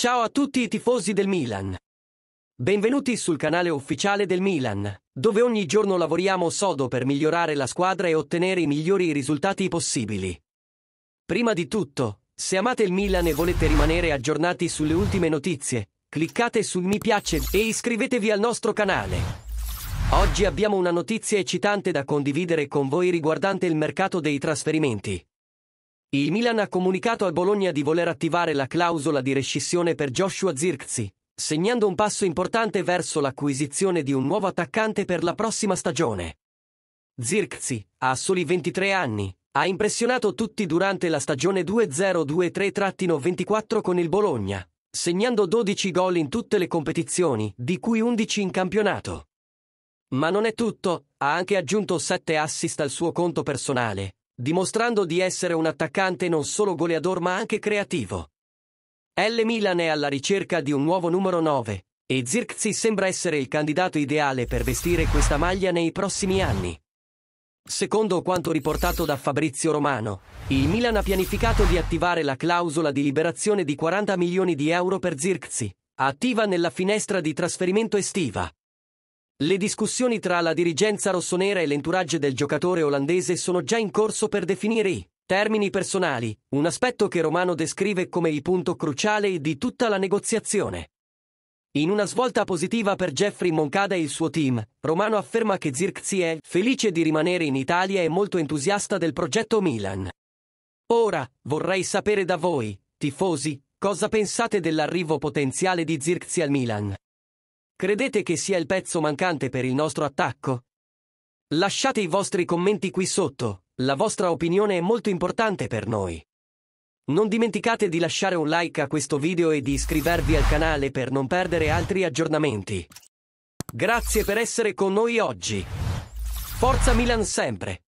Ciao a tutti i tifosi del Milan. Benvenuti sul canale ufficiale del Milan, dove ogni giorno lavoriamo sodo per migliorare la squadra e ottenere i migliori risultati possibili. Prima di tutto, se amate il Milan e volete rimanere aggiornati sulle ultime notizie, cliccate sul mi piace e iscrivetevi al nostro canale. Oggi abbiamo una notizia eccitante da condividere con voi riguardante il mercato dei trasferimenti. Il Milan ha comunicato al Bologna di voler attivare la clausola di rescissione per Joshua Zirkzi, segnando un passo importante verso l'acquisizione di un nuovo attaccante per la prossima stagione. Zirkzi a soli 23 anni, ha impressionato tutti durante la stagione 2023-24 con il Bologna, segnando 12 gol in tutte le competizioni, di cui 11 in campionato. Ma non è tutto, ha anche aggiunto 7 assist al suo conto personale, dimostrando di essere un attaccante non solo goleador ma anche creativo. L. Milan è alla ricerca di un nuovo numero 9 e Zirkzi sembra essere il candidato ideale per vestire questa maglia nei prossimi anni. Secondo quanto riportato da Fabrizio Romano, il Milan ha pianificato di attivare la clausola di liberazione di 40 milioni di euro per Zirkzi, attiva nella finestra di trasferimento estiva. Le discussioni tra la dirigenza rossonera e l'entourage del giocatore olandese sono già in corso per definire i termini personali, un aspetto che Romano descrive come il punto cruciale di tutta la negoziazione. In una svolta positiva per Jeffrey Moncada e il suo team, Romano afferma che Zirkzi è felice di rimanere in Italia e molto entusiasta del progetto Milan. Ora, vorrei sapere da voi, tifosi, cosa pensate dell'arrivo potenziale di Zirkzi al Milan. Credete che sia il pezzo mancante per il nostro attacco? Lasciate i vostri commenti qui sotto, la vostra opinione è molto importante per noi. Non dimenticate di lasciare un like a questo video e di iscrivervi al canale per non perdere altri aggiornamenti. Grazie per essere con noi oggi. Forza Milan sempre!